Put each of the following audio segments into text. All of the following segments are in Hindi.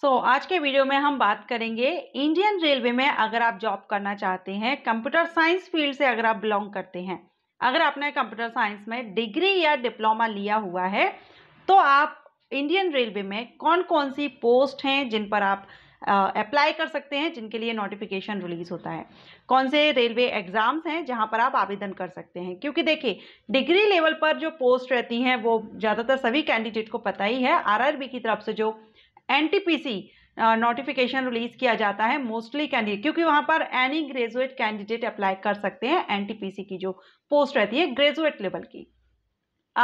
सो so, आज के वीडियो में हम बात करेंगे इंडियन रेलवे में अगर आप जॉब करना चाहते हैं कंप्यूटर साइंस फील्ड से अगर आप बिलोंग करते हैं अगर आपने कंप्यूटर साइंस में डिग्री या डिप्लोमा लिया हुआ है तो आप इंडियन रेलवे में कौन कौन सी पोस्ट हैं जिन पर आप अप्लाई कर सकते हैं जिनके लिए नोटिफिकेशन रिलीज़ होता है कौन से रेलवे एग्ज़ाम्स हैं जहां पर आप आवेदन कर सकते हैं क्योंकि देखिए डिग्री लेवल पर जो पोस्ट रहती हैं वो ज़्यादातर सभी कैंडिडेट को पता ही है आरआरबी की तरफ से जो एनटीपीसी नोटिफिकेशन रिलीज किया जाता है मोस्टली कैंडिडेट क्योंकि वहां पर एनी ग्रेजुएट कैंडिडेट अप्लाई कर सकते हैं एनटीपीसी की जो पोस्ट रहती है ग्रेजुएट लेवल की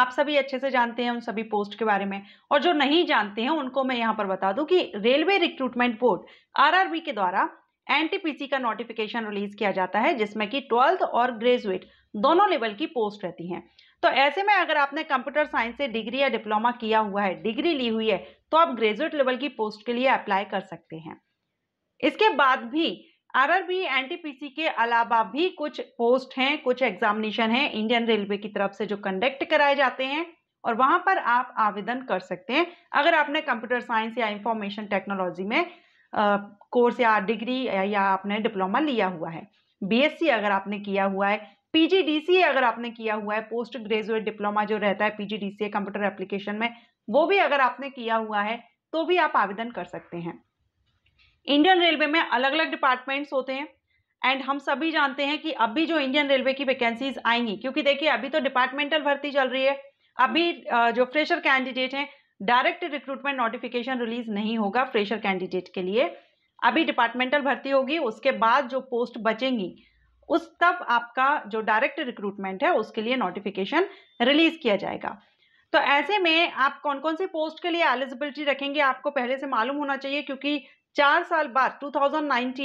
आप सभी अच्छे से जानते हैं उन सभी पोस्ट के बारे में और जो नहीं जानते हैं उनको मैं यहाँ पर बता दूं कि रेलवे रिक्रूटमेंट बोर्ड आरआरबी के द्वारा एनटीपीसी का नोटिफिकेशन रिलीज किया जाता है जिसमें कि ट्वेल्थ और ग्रेजुएट दोनों लेवल की पोस्ट रहती हैं तो ऐसे में अगर आपने कंप्यूटर साइंस से डिग्री या डिप्लोमा किया हुआ है डिग्री ली हुई है तो आप ग्रेजुएट लेवल की पोस्ट के लिए अप्लाई कर सकते हैं इसके बाद भी आरआरबी एनटीपीसी के अलावा भी कुछ पोस्ट हैं कुछ एग्जामिनेशन हैं इंडियन रेलवे की तरफ से जो कंडक्ट कराए जाते हैं और वहां पर आप आवेदन कर सकते हैं अगर आपने कंप्यूटर साइंस या इंफॉर्मेशन टेक्नोलॉजी में कोर्स या डिग्री या, या आपने डिप्लोमा लिया हुआ है बीएससी अगर आपने किया हुआ है पीजीडीसीए अगर आपने किया हुआ है पोस्ट ग्रेजुएट डिप्लोमा जो रहता है पीजीडीसीए कंप्यूटर एप्लीकेशन में वो भी अगर आपने किया हुआ है तो भी आप आवेदन कर सकते हैं इंडियन रेलवे में अलग अलग डिपार्टमेंट्स होते हैं एंड हम सभी जानते हैं कि अभी जो इंडियन रेलवे की वैकेंसीज आएंगी क्योंकि देखिए अभी तो डिपार्टमेंटल भर्ती चल रही है अभी जो फ्रेशर कैंडिडेट हैं डायरेक्ट रिक्रूटमेंट नोटिफिकेशन रिलीज नहीं होगा फ्रेशर कैंडिडेट के लिए अभी डिपार्टमेंटल भर्ती होगी उसके बाद जो पोस्ट बचेंगी उस तब आपका जो डायरेक्ट रिक्रूटमेंट है उसके लिए नोटिफिकेशन रिलीज किया जाएगा तो ऐसे में आप कौन कौन से पोस्ट के लिए एलिजिबिलिटी रखेंगे आपको पहले से मालूम होना चाहिए क्योंकि चार साल बाद 2019, 18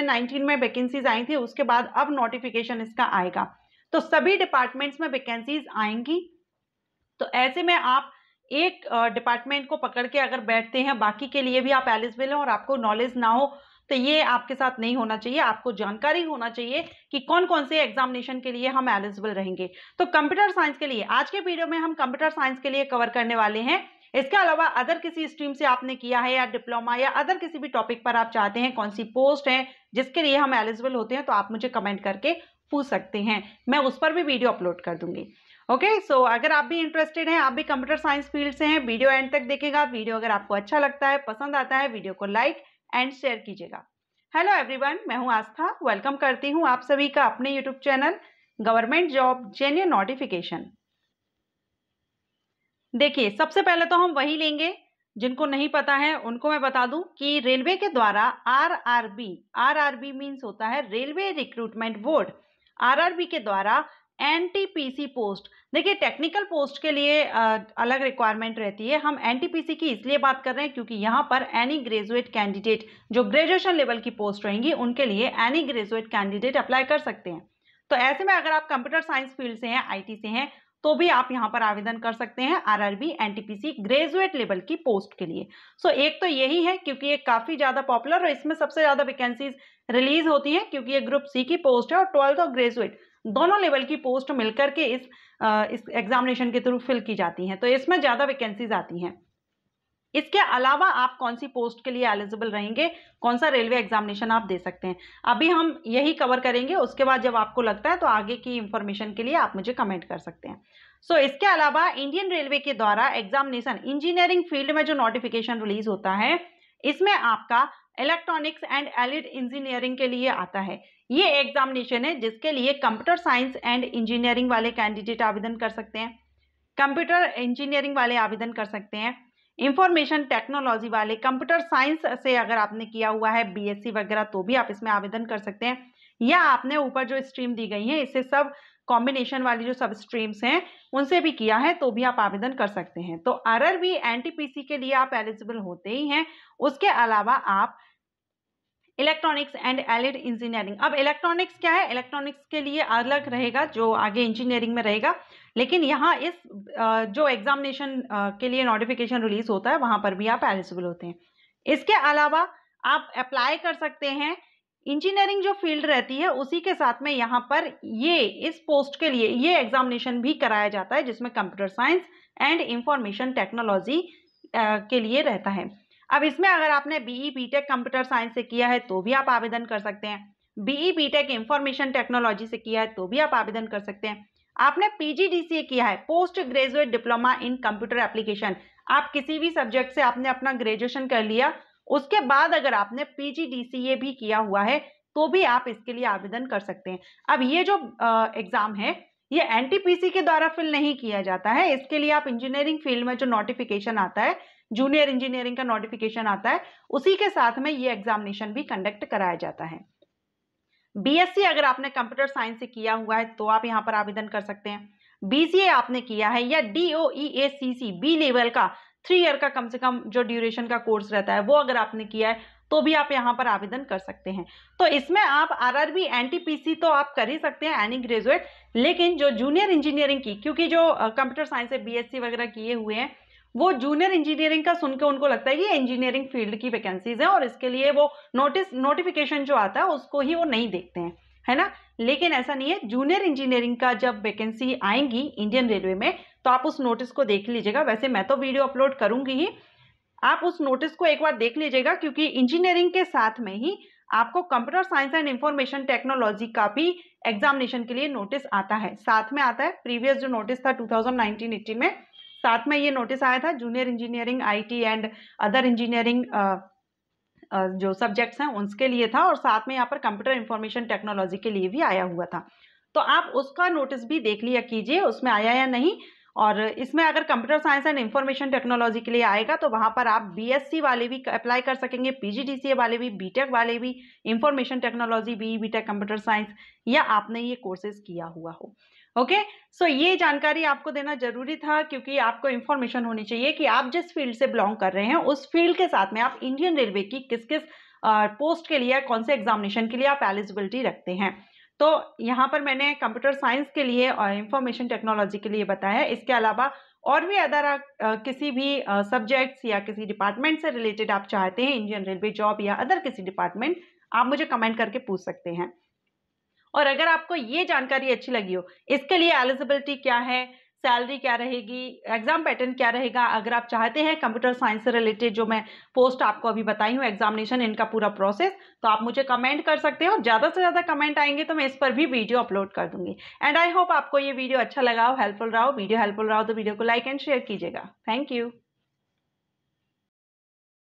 एंड 19 में वैकेंसीज आई थी उसके बाद अब नोटिफिकेशन इसका आएगा तो सभी डिपार्टमेंट्स में वैकेंसीज आएंगी तो ऐसे में आप एक डिपार्टमेंट को पकड़ के अगर बैठते हैं बाकी के लिए भी आप एलिजिबल हैं और आपको नॉलेज ना हो तो ये आपके साथ नहीं होना चाहिए आपको जानकारी होना चाहिए कि कौन कौन से एग्जामिनेशन के लिए हम एलिजिबल रहेंगे तो कंप्यूटर साइंस के लिए आज के वीडियो में हम कंप्यूटर साइंस के लिए कवर करने वाले हैं इसके अलावा अदर किसी स्ट्रीम से आपने किया है या डिप्लोमा या अदर किसी भी टॉपिक पर आप चाहते हैं कौन सी पोस्ट है जिसके लिए हम एलिजिबल होते हैं तो आप मुझे कमेंट करके पूछ सकते हैं मैं उस पर भी वीडियो अपलोड कर दूंगी ओके okay, सो so अगर आप भी इंटरेस्टेड हैं आप भी कंप्यूटर साइंस फील्ड से हैं वीडियो एंड तक देखेगा वीडियो अगर आपको अच्छा लगता है पसंद आता है वीडियो को लाइक एंड शेयर कीजिएगा हेलो एवरीवन मैं हूं आस्था वेलकम करती हूं आप सभी का अपने YouTube channel government job genuine notification देखिए सबसे पहले तो हम वही लेंगे जिनको नहीं पता है उनको मैं बता दूं कि रेलवे के द्वारा आर आरआरबी मींस होता है रेलवे रिक्रूटमेंट बोर्ड आरआरबी के द्वारा एनटीपीसी पोस्ट देखिए टेक्निकल पोस्ट के लिए अलग रिक्वायरमेंट रहती है हम एनटीपीसी की इसलिए बात कर रहे हैं क्योंकि यहाँ पर एनी ग्रेजुएट कैंडिडेट जो ग्रेजुएशन लेवल की पोस्ट रहेंगी उनके लिए एनी ग्रेजुएट कैंडिडेट अप्लाई कर सकते हैं तो ऐसे में अगर आप कंप्यूटर साइंस फील्ड से हैं टी से हैं तो भी आप यहाँ पर आवेदन कर सकते हैं आरआरबी एनटीपीसी ग्रेजुएट लेवल की पोस्ट के लिए सो so, एक तो यही है क्योंकि ये काफ़ी ज़्यादा पॉपुलर और इसमें सबसे ज़्यादा वैकेंसीज रिलीज होती हैं क्योंकि ये ग्रुप सी की पोस्ट है और ट्वेल्थ और ग्रेजुएट दोनों लेवल की पोस्ट मिलकर के इस इस एग्जामिनेशन के थ्रू फिल की जाती हैं तो इसमें ज़्यादा वैकेंसीज आती हैं इसके अलावा आप कौन सी पोस्ट के लिए एलिजिबल रहेंगे कौन सा रेलवे एग्जामिनेशन आप दे सकते हैं अभी हम यही कवर करेंगे उसके बाद जब आपको लगता है तो आगे की इंफॉर्मेशन के लिए आप मुझे कमेंट कर सकते हैं सो so, इसके अलावा इंडियन रेलवे के द्वारा एग्जामिनेशन इंजीनियरिंग फील्ड में जो नोटिफिकेशन रिलीज होता है इसमें आपका इलेक्ट्रॉनिक्स एंड एलिड इंजीनियरिंग के लिए आता है ये एग्जामिनेशन है जिसके लिए कंप्यूटर साइंस एंड इंजीनियरिंग वाले कैंडिडेट आवेदन कर सकते हैं कंप्यूटर इंजीनियरिंग वाले आवेदन कर सकते हैं इंफॉर्मेशन टेक्नोलॉजी वाले कंप्यूटर साइंस से अगर आपने किया हुआ है बीएससी वगैरह तो भी आप इसमें आवेदन कर सकते हैं या आपने ऊपर जो स्ट्रीम दी गई है इसे सब कॉम्बिनेशन वाली जो सब स्ट्रीम्स हैं उनसे भी किया है तो भी आप आवेदन कर सकते हैं तो आर भी एनटीपीसी के लिए आप एलिजिबल होते ही हैं उसके अलावा आप इलेक्ट्रॉनिक्स एंड एलिड इंजीनियरिंग अब इलेक्ट्रॉनिक्स क्या है इलेक्ट्रॉनिक्स के लिए अलग रहेगा जो आगे इंजीनियरिंग में रहेगा लेकिन यहाँ इस जो एग्जामिनेशन के लिए नोटिफिकेशन रिलीज होता है वहाँ पर भी आप एलिजिबल होते हैं इसके अलावा आप अप्लाई कर सकते हैं इंजीनियरिंग जो फील्ड रहती है उसी के साथ में यहाँ पर ये इस पोस्ट के लिए ये एग्जामिनेशन भी कराया जाता है जिसमें computer science and information technology के लिए रहता है अब इसमें अगर आपने बीई बीटेक कंप्यूटर साइंस से किया है तो भी आप आवेदन कर सकते हैं बीई बीटेक इंफॉर्मेशन टेक्नोलॉजी से किया है तो भी आप आवेदन कर सकते हैं आपने पीजीडीसीए किया है post graduate diploma in computer application आप किसी भी सब्जेक्ट से आपने अपना ग्रेजुएशन कर लिया उसके बाद अगर आपने पीजीडीसीए भी किया हुआ है तो भी आप इसके लिए आवेदन कर सकते हैं अब ये जो एग्जाम है ये एन के द्वारा फिल नहीं किया जाता है इसके लिए आप इंजीनियरिंग फील्ड में जो नोटिफिकेशन आता है जूनियर इंजीनियरिंग का नोटिफिकेशन आता है उसी के साथ में ये एग्जामिनेशन भी कंडक्ट कराया जाता है बीएससी अगर आपने कंप्यूटर साइंस से किया हुआ है तो आप यहाँ पर आवेदन कर सकते हैं बीसीए आपने किया है या A C C B level का थ्री ईयर का कम से कम जो ड्यूरेशन का कोर्स रहता है वो अगर आपने किया है तो भी आप यहाँ पर आवेदन कर सकते हैं तो इसमें आप आरआरबी एनटीपीसी तो आप कर ही सकते हैं एनी ग्रेजुएट लेकिन जो जूनियर इंजीनियरिंग की क्योंकि जो कंप्यूटर साइंस से बीएससी वगैरह किए हुए हैं वो जूनियर इंजीनियरिंग का सुनकर उनको लगता है कि इंजीनियरिंग फील्ड की वैकेंसीज है और इसके लिए वो नोटिस नोटिफिकेशन जो आता है उसको ही वो नहीं देखते हैं है ना लेकिन ऐसा नहीं है जूनियर इंजीनियरिंग का जब वैकेंसी आएंगी इंडियन रेलवे में तो आप उस नोटिस को देख लीजिएगा वैसे मैं तो वीडियो अपलोड करूंगी ही आप उस नोटिस को एक बार देख लीजिएगा क्योंकि इंजीनियरिंग के साथ में ही आपको computer science and information technology का भी एग्जामिनेशन के लिए नोटिस आता है साथ में आता है प्रीवियस जो नोटिस था 2019-18 में साथ में ये नोटिस आया था junior engineering IT and other engineering जो सब्जेक्ट्स हैं उनके लिए था और साथ में यहाँ पर कंप्यूटर इंफॉर्मेशन टेक्नोलॉजी के लिए भी आया हुआ था तो आप उसका नोटिस भी देख लिया कीजिए उसमें आया या नहीं और इसमें अगर computer science and information technology के लिए आएगा तो वहाँ पर आप बीएससी वाले भी अप्लाई कर सकेंगे पीजीडीसीए वाले भी बीटेक वाले भी information technology B BTech computer science या आपने ये कोर्सेज किया हुआ हो ओके okay? सो so, ये जानकारी आपको देना जरूरी था क्योंकि आपको इन्फॉर्मेशन होनी चाहिए कि आप जिस फील्ड से बिलोंग कर रहे हैं उस फील्ड के साथ में आप इंडियन रेलवे की किस किस पोस्ट के लिए कौन से एग्जामिनेशन के लिए आप एलिजिबिलिटी रखते हैं तो यहाँ पर मैंने कंप्यूटर साइंस के लिए और इंफॉर्मेशन टेक्नोलॉजी के लिए बताया है इसके अलावा और भी अदर किसी भी सब्जेक्ट्स या किसी डिपार्टमेंट से रिलेटेड आप चाहते हैं इंडियन रेलवे जॉब या अदर किसी डिपार्टमेंट आप मुझे कमेंट करके पूछ सकते हैं और अगर आपको ये जानकारी अच्छी लगी हो इसके लिए एलिजिबिलिटी क्या है सैलरी क्या रहेगी एग्जाम पैटर्न क्या रहेगा अगर आप चाहते हैं कंप्यूटर साइंस से रिलेटेड जो मैं पोस्ट आपको अभी बताई हूँ एग्जामिनेशन इनका पूरा प्रोसेस तो आप मुझे कमेंट कर सकते हो ज़्यादा से ज़्यादा कमेंट आएंगे तो मैं इस पर भी वीडियो अपलोड कर दूंगी एंड आई होप आपको ये वीडियो अच्छा लगा हो हेल्पफुल रहा हो वीडियो हेल्पफुल रहा हो तो वीडियो को लाइक एंड शेयर कीजिएगा थैंक यू